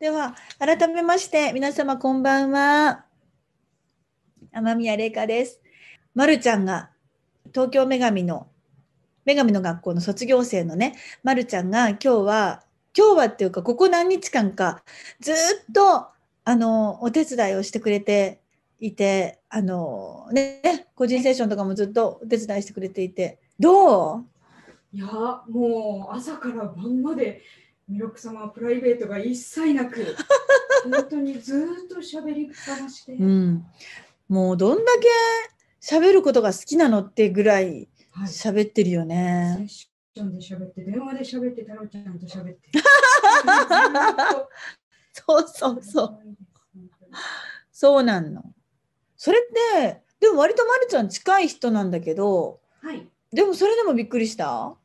では、改めまして、皆様こんばんは。天宮玲香です。まるちゃんが、東京女神の、女神の学校の卒業生のね、まるちゃんが今日は、今日はっていうか、ここ何日間か、ずっと、あの、お手伝いをしてくれていて、あの、ね、個人セッションとかもずっとお手伝いしてくれていて、どういや、もう朝から晩まで弥勒様はプライベートが一切なく 本当にずっと喋りっぱなしで、うん、もうどんだけ喋ることが好きなのってぐらい喋ってるよね。はい、セッションで喋って電話で喋って太郎ちゃんと喋って。そうそうそう。そうなんの。それってでも割とまるちゃん近い人なんだけど、はい、でもそれでもびっくりした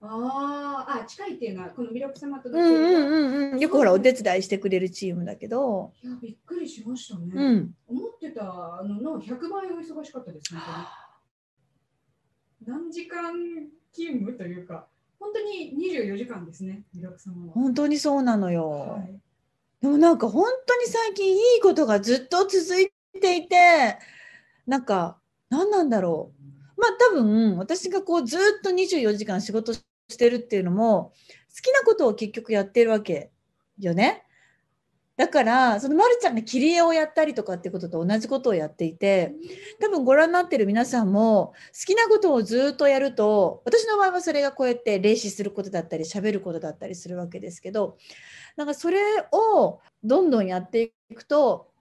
ああ、近いっていうのは、この魅力様とうんうんうん、よくほら、お手伝いしてくれるチームだけど。いや、びっくりしましたね。うん、思ってたのの100倍お忙しかったですね。何時間勤務というか、本当に24時間ですね、魅力様は。本当にそうなのよ。はい、でもなんか本当に最近いいことがずっと続いていて、なんか何なんだろう。まあ多分私がこうずっと24時間仕事してるっていうのも好きなことを結局やってるわけよね。だからそのまるちゃんが切り絵をやったりとかってことと同じことをやっていて多分ご覧になってる皆さんも好きなことをずっとやると私の場合はそれがこうやって霊視することだったり喋ることだったりするわけですけどなんかそれをどんどんやっていくと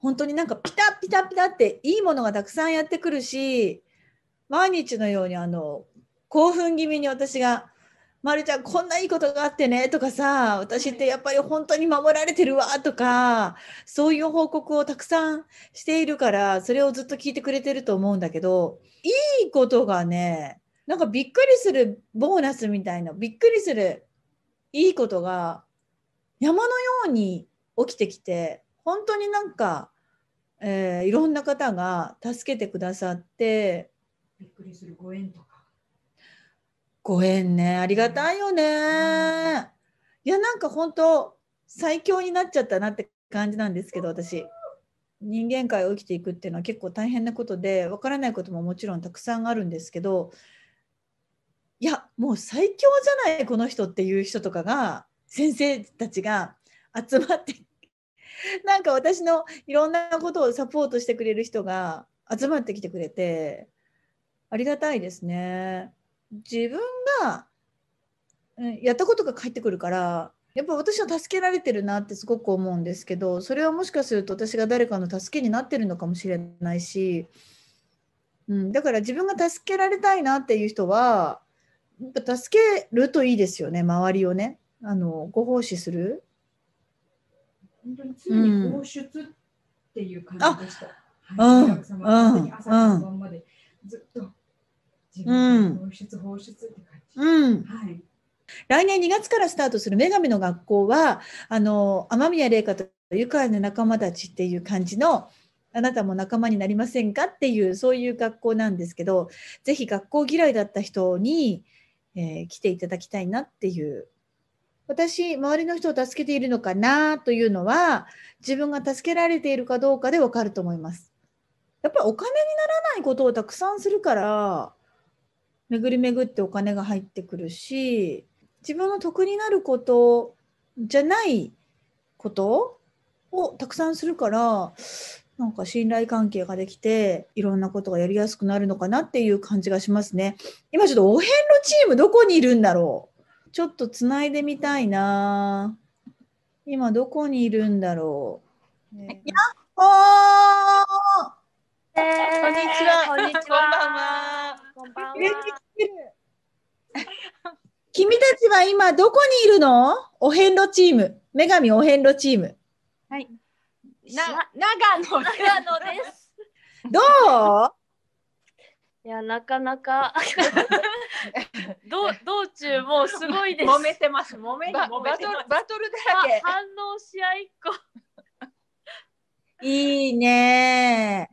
本当になんかピタピタピタっていいものがたくさんやってくるし毎日のようにあの興奮気味に私が「まるちゃんこんないいことがあってね」とかさ「私ってやっぱり本当に守られてるわ」とかそういう報告をたくさんしているからそれをずっと聞いてくれてると思うんだけどいいことがねなんかびっくりするボーナスみたいなびっくりするいいことが山のように起きてきて本当になんか、えー、いろんな方が助けてくださってびっくりするご縁とかご縁ねありがたいよね、うん、いやなんか本当最強になっちゃったなって感じなんですけど私人間界を生きていくっていうのは結構大変なことでわからないことももちろんたくさんあるんですけどいやもう最強じゃないこの人っていう人とかが先生たちが集まって なんか私のいろんなことをサポートしてくれる人が集まってきてくれてありがたいですね。自分がやったことが返ってくるからやっぱ私は助けられてるなってすごく思うんですけどそれはもしかすると私が誰かの助けになってるのかもしれないし、うん、だから自分が助けられたいなっていう人は助けるといいですよね周りをねあのご奉仕する本当に常に放出っていう感じでした。はい、お客は朝晩までずっと自分放出、放出って感じ。はい来年2月からスタートする女神の学校はあの雨宮麗華と愉快な仲間たちっていう感じのあなたも仲間になりませんかっていうそういう学校なんですけどぜひ学校嫌いだった人に、えー、来ていただきたいなっていう私、周りの人を助けているのかなというのは、自分が助けられているかどうかでわかると思います。やっぱりお金にならないことをたくさんするから、巡り巡ってお金が入ってくるし、自分の得になることじゃないことをたくさんするから、なんか信頼関係ができて、いろんなことがやりやすくなるのかなっていう感じがしますね。今ちょっとお遍路チームどこにいるんだろうちょっとつないでみたいな。今どこにいるんだろう。やっほーこんにちは。こんにちは。こんばんは。君たちは今どこにいるのお遍路チーム。女神お遍路チーム。はい。な長野長野です。どういやなかなか道 道中もすごいです。揉めてます。揉めバトルバトルだらけ。反応し合いっ子。いいね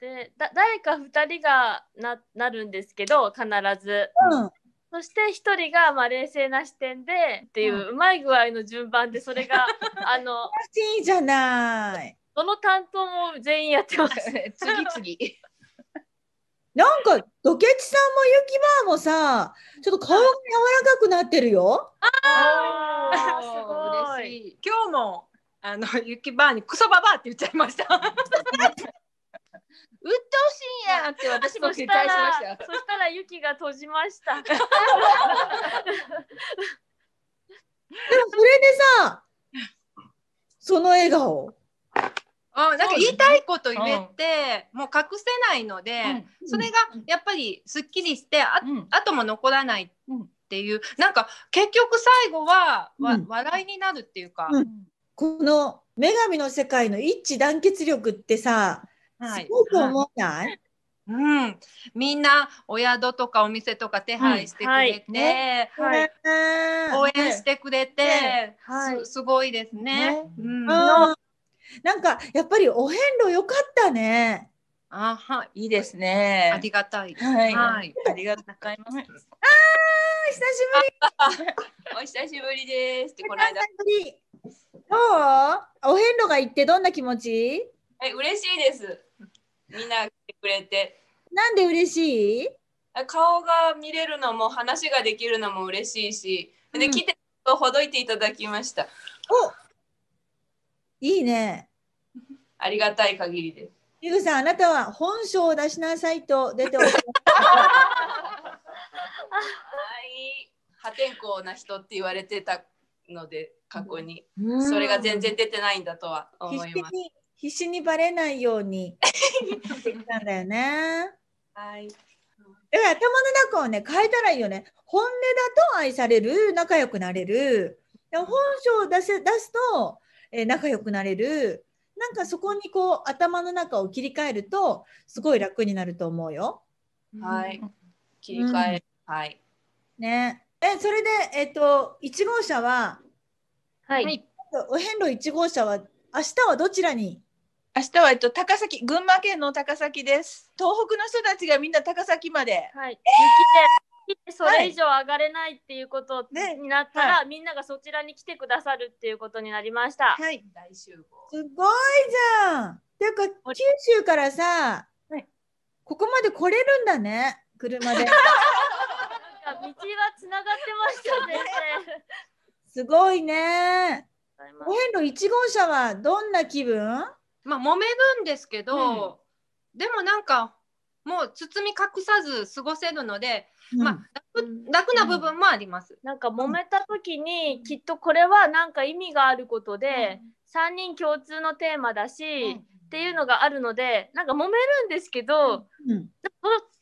でだ誰か二人がななるんですけど必ず、うん、そして一人がまあ冷静な視点でっていう、うまい具合の順番でそれが あのいいじゃないどの担当も全員やってます 次々なんか、ドケチさんもユキバーもさ、ちょっと顔が柔らかくなってるよ。ああ、すごい。今日も、あの、ユキバーにクソババって言っちゃいました。鬱陶しいやんって私も期待しました。そしたら、ゆきが閉じました。でも、それでさ、その笑顔。あなんか言いたいこと言えて、もう隠せないので、それがやっぱりすっきりしてあ、後も残らないっていう、なんか結局最後は、わ笑いになるっていうか、この女神の世界の一致団結力ってさ、はい、すごく思わない、うん、みんなお宿とかお店とか手配してくれて、応援してくれて、すごいですね。うん、なんかやっぱりお遍路良かったね。あは、いいですね。ありがたい。はい。はい、ありがとうございます。あ久しぶり。お久しぶりです。この間。どうお遍路が行ってどんな気持ちえ、嬉しいです。みんな来てくれて。なんで嬉しい顔が見れるのも話ができるのも嬉しいし、で、うん、来てほどいていただきました。おいいね。ありがたい限りです。ゆグさん、あなたは本性を出しなさいと出ておりはい、破天荒な人って言われてたので、過去に、うん、それが全然出てないんだとは思います。必死にバレないようにしてきたんだよね。はい。だから頭の中をね変えたらいいよね。本音だと愛される仲良くなれる。本性を出せ出すとえー、仲良くなれるなんかそこにこう頭の中を切り替えるとすごい楽になると思うよ。はい、切り替え、うん、はい。ね、えそれでえっ、ー、と一号車ははい。お遍路一号車は明日はどちらに？明日はえっと高崎群馬県の高崎です。東北の人たちがみんな高崎まで。はい。えーれ以上上がれないっていうことになったら、ねはい、みんながそちらに来てくださるっていうことになりました。はい、大集合。すごいじゃん。ていうか九州からさ、はい、ここまで来れるんだね、車で。なんか道はつながってましたね。すごいね。お遍路一号車はどんな気分？まあ揉めるんですけど、うん、でもなんかもう包み隠さず過ごせるので、うん、まあ、楽な部分もあります、なんか揉めた時に、きっとこれはなんか意味があることで、3人共通のテーマだし、っていうのがあるのでなんか揉めるんですけど、うん、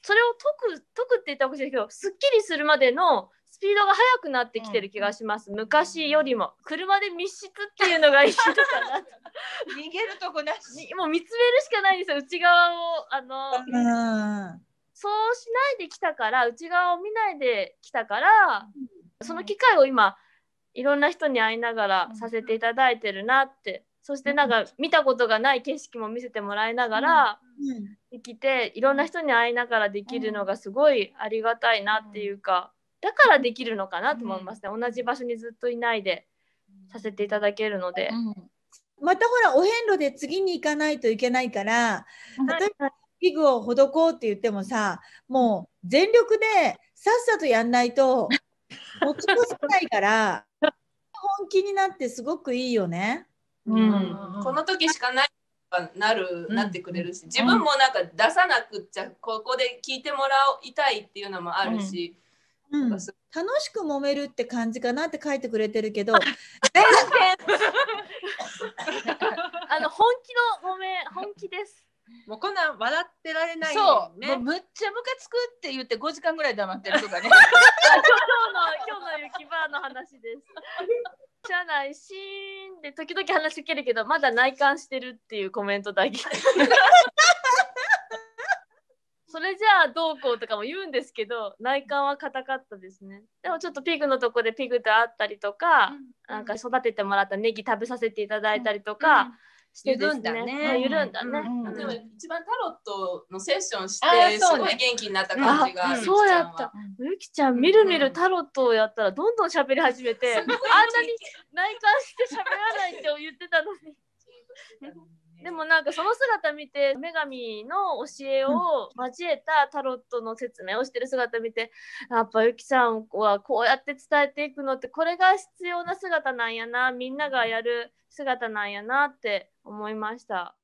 それを解く解くって言ったわけじゃないけどすっきりするまでのスピードが速くなってきてる気がします、うん、昔よりも車で密室っていうのがいいかな逃げるとこなし もう見つめるしかないんですよ内側をあのうそうしないできたから内側を見ないできたから、うん、その機会を今いろんな人に会いながらさせていただいてるなって、そしてなんか見たことがない景色も見せてもらいながら生きていろんな人に会いながらできるのがすごいありがたいなっていうか、だからできるのかなと思いますね、うん、同じ場所にずっといないでさせていただけるので。またほらお遍路で次に行かないといけないから例えば器具をほどこうって言ってもさもう全力でさっさとやんないと 持ち越せないから本気になってすごくいいよね。うん、この時しかないなる、うん、なってくれるし自分もなんか出さなくっちゃここで聞いてもらいたいっていうのもあるし、うん、楽しく揉めるって感じかなって書いてくれてるけど全然 あの本気の揉め本気ですもうこんなん笑ってられない、ね、そうもうむっちゃムカつくって言って5時間ぐらい黙ってるとかね 今日の今日の雪バーの話ですじゃないシーンで時々話しかけるけどまだ内観してるっていうコメントだけ それじゃあどうこうとかも言うんですけど内観は硬かったですねでもちょっとピグのとこでピグと会ったりとか、うんなんか育ててもらったネギ食べさせていただいたりとか、うんうんしてね、緩んだね。んだね。うんうでも一番タロットのセッションして、すごい元気になった感じが。そうやった。ゆきちゃん、みるみるタロットをやったら、どんどん喋り始めて、あんなに内観して喋らないって言ってたのに。でもなんかその姿見て女神の教えを交えたタロットの説明をしてる姿見て、やっぱゆきさんはこうやって伝えていくのってこれが必要な姿なんやなみんながやる姿なんやなって思いました。